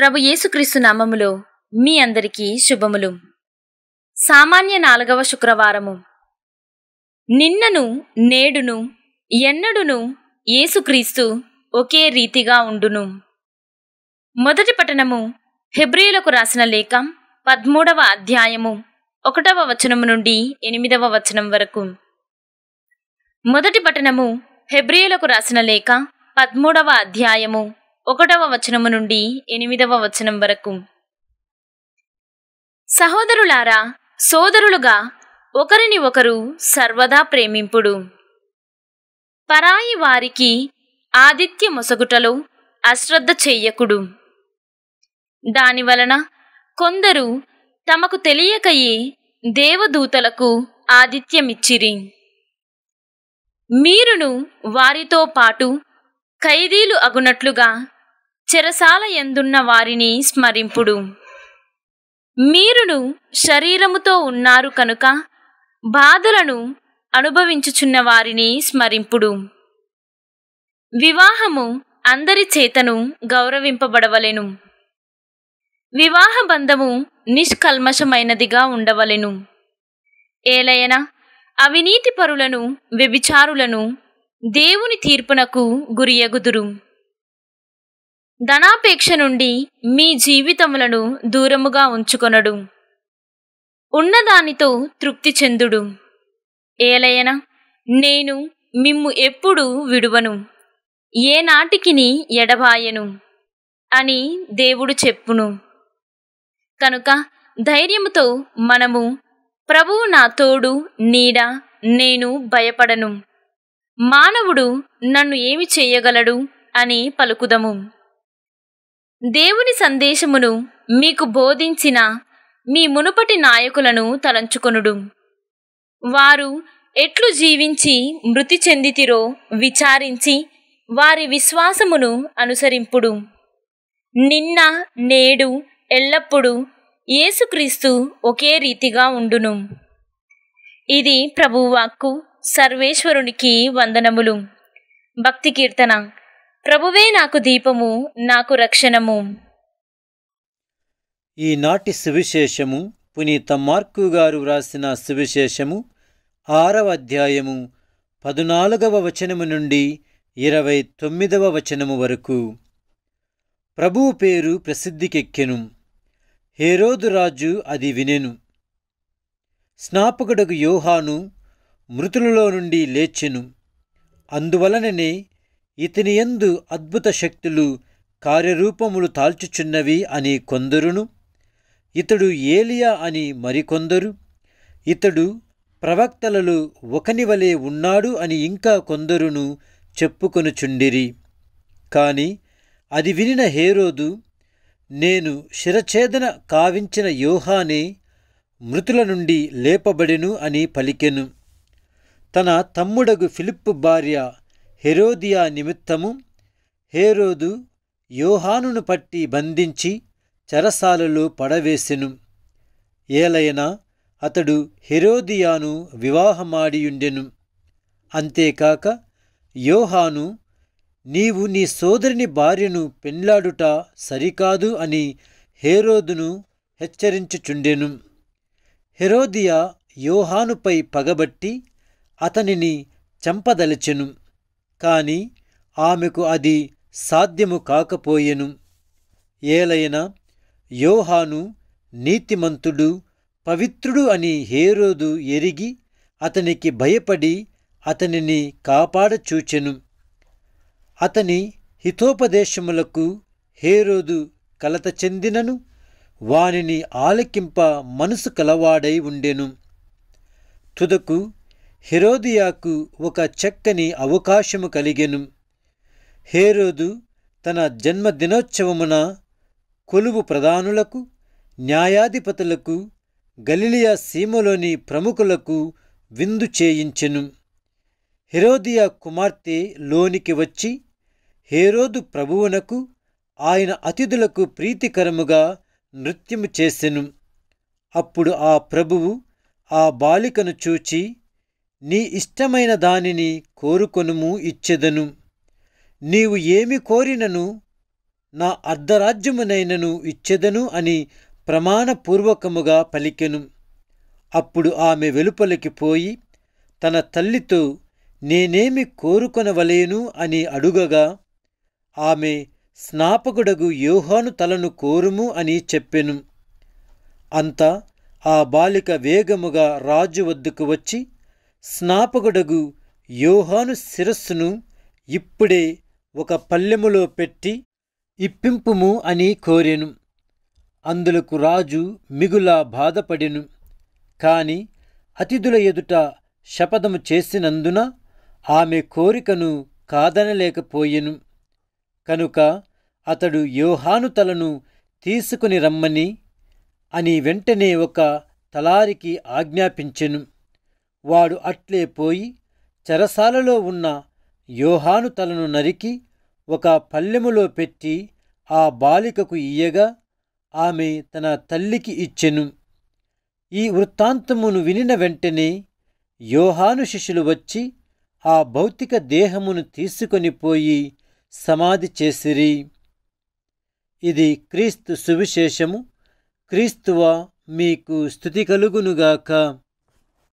ప్రభు యేసుక్రీస్తు నామములో మీ అందరికీ శుభములు సామాన్య నాలుగవ శుక్రవారము నిన్నను నేడును ఎన్నడును యేసుక్రీస్తు ఒకే రీతిగా ఉండును మొదటి పట్టణము హెబ్రియులకు రాసిన లేఖ పద్మూడవ అధ్యాయము ఒకటవ వచనము నుండి ఎనిమిదవ వచనం వరకు మొదటి పట్టణము హెబ్రియులకు రాసిన లేఖ పద్మూడవ అధ్యాయము ఒకటవ వచనము నుండి ఎనిమిదవ వచనం వరకు సహోదరులారా సోదరులుగా ఒకరిని ఒకరు సర్వదా ప్రేమింపుడు పరాయి వారికి ఆదిత్య మొసగుటలో అశ్రద్ధ చెయ్యకుడు దానివలన కొందరు తమకు తెలియకయే దేవదూతలకు ఆదిత్యమిచ్చిరి మీరును వారితో పాటు ఖైదీలు అగునట్లుగా చెరసాల ఎందున్న వారిని స్మరింపుడు మీరును శరీరముతో ఉన్నారు కనుక బాధలను అనుభవించుచున్న వారిని స్మరింపుడు వివాహము అందరి చేతను గౌరవింపబడవలెను వివాహ బంధము నిష్కల్మషమైనదిగా ఉండవలెను ఏలయన అవినీతి పరులను వ్యభిచారులను దేవుని తీర్పునకు గురియగుదురు ధనాపేక్ష నుండి మీ జీవితములను దూరముగా ఉంచుకొనడు ఉన్నదానితో తృప్తి చెందుడు ఏలయన నేను మిమ్ము ఎప్పుడు విడువను ఏనాటికిని ఎడబాయను అని దేవుడు చెప్పును కనుక ధైర్యముతో మనము ప్రభువు నా తోడు నీడ నేను భయపడను మానవుడు నన్ను ఏమి చేయగలడు అని పలుకుదము దేవుని సందేశమును మీకు బోధించిన మీ మునుపటి నాయకులను తలంచుకొనుడు వారు ఎట్లు జీవించి మృతి చెందితిరో విచారించి వారి విశ్వాసమును అనుసరింపుడు నిన్న నేడు ఎల్లప్పుడూ యేసుక్రీస్తు ఒకే రీతిగా ఉండును ఇది ప్రభువాక్కు సర్వేశ్వరునికి వందనములు భక్తి కీర్తన ప్రభువే నాకు దీపము నాకు రక్షణము ఈనాటి సువిశేషము పునీత మార్కు గారు వ్రాసిన సువిశేషము ఆరవ అధ్యాయము పదునాలుగవ వచనము నుండి ఇరవై తొమ్మిదవ వచనము వరకు ప్రభువు పేరు ప్రసిద్ధికెక్కెను హేరోదురాజు అది వినెను స్నాపకుడకు యోహాను మృతులలో నుండి లేచెను అందువలననే ఇతని అద్భుత శక్తులు కార్యరూపములు తాల్చుచున్నవి అని కొందరును ఇతడు ఏలియా అని మరికొందరు ఇతడు ప్రవక్తలలో ఒకని వలె ఉన్నాడు అని ఇంకా కొందరును చెప్పుకొనుచుండిరి కాని అది వినిన హేరోదు నేను శిరఛేదన కావించిన యోహానే మృతుల నుండి లేపబడెను అని పలికెను తన తమ్ముడగు ఫిలిప్పు భార్య హెరోదియా నిమిత్తము హేరోదు యోహానును పట్టి బంధించి చరసాలలో పడవేసెను ఏలైనా అతడు హెరోదియాను వివాహమాడియుండెను అంతేకాక యోహాను నీవు నీ సోదరుని భార్యను పెండ్లాడుట సరికాదు అని హేరోదును హెచ్చరించుచుండెను హెరోదియా యోహానుపై పగబట్టి అతనిని చంపదలచెను కాని ఆమెకు అది సాధ్యము కాకపోయెను ఏలైనా యోహాను నీతిమంతుడు పవిత్రుడు అని హేరోదు ఎరిగి అతనికి భయపడి అతనిని కాపాడచూచెను అతని హితోపదేశములకు హేరోదు కలత చెందినను వానిని ఆలకింప మనసు కలవాడై ఉండెను తుదకు హెరోదియాకు ఒక చక్కని అవకాశము కలిగెను హేరోదు తన జన్మదినోత్సవమున కొలువు ప్రధానులకు న్యాయాధిపతులకు గలిలియా సీమలోని ప్రముఖులకు విందు చేయించెను హెరోదియా కుమార్తె లోనికి వచ్చి హేరోదు ప్రభువునకు ఆయన అతిథులకు ప్రీతికరముగా నృత్యము చేసెను అప్పుడు ఆ ప్రభువు ఆ బాలికను చూచి నీ ఇష్టమైన దానిని కోరుకొనుము ఇచ్చెదను నీవు ఏమి కోరినను నా అర్ధరాజ్యమునైనను ఇచ్చెదను అని ప్రమాణపూర్వకముగా పలికెను అప్పుడు ఆమె వెలుపలికి పోయి తన తల్లితో నేనేమి కోరుకొనవలేను అని అడుగగా ఆమె స్నాపకుడగు యోహాను తలను కోరుము అని చెప్పెను అంతా ఆ బాలిక వేగముగా రాజు వద్దకు వచ్చి స్నాపకుడగు యోహాను శిరస్సును ఇప్పుడే ఒక పల్లెములో పెట్టి ఇప్పింపుము అని కోరెను అందులకు రాజు మిగులా బాధపడెను కాని అతిథుల ఎదుట శపథము చేసినందున ఆమె కోరికను కాదనలేకపోయెను కనుక అతడు యోహాను తలను తీసుకుని రమ్మని అని వెంటనే ఒక తలారికి ఆజ్ఞాపించెను వాడు అట్లే పోయి చెరసాలలో ఉన్న యోహాను తలను నరికి ఒక పల్లెములో పెట్టి ఆ బాలికకు ఇయ్యగా ఆమె తన తల్లికి ఇచ్చెను ఈ వృత్తాంతమును వినిన వెంటనే యోహాను శిష్యులు వచ్చి ఆ భౌతిక దేహమును తీసుకొని పోయి సమాధి చేసిరి ఇది క్రీస్తు సువిశేషము క్రీస్తువ మీకు స్థుతి కలుగునుగాక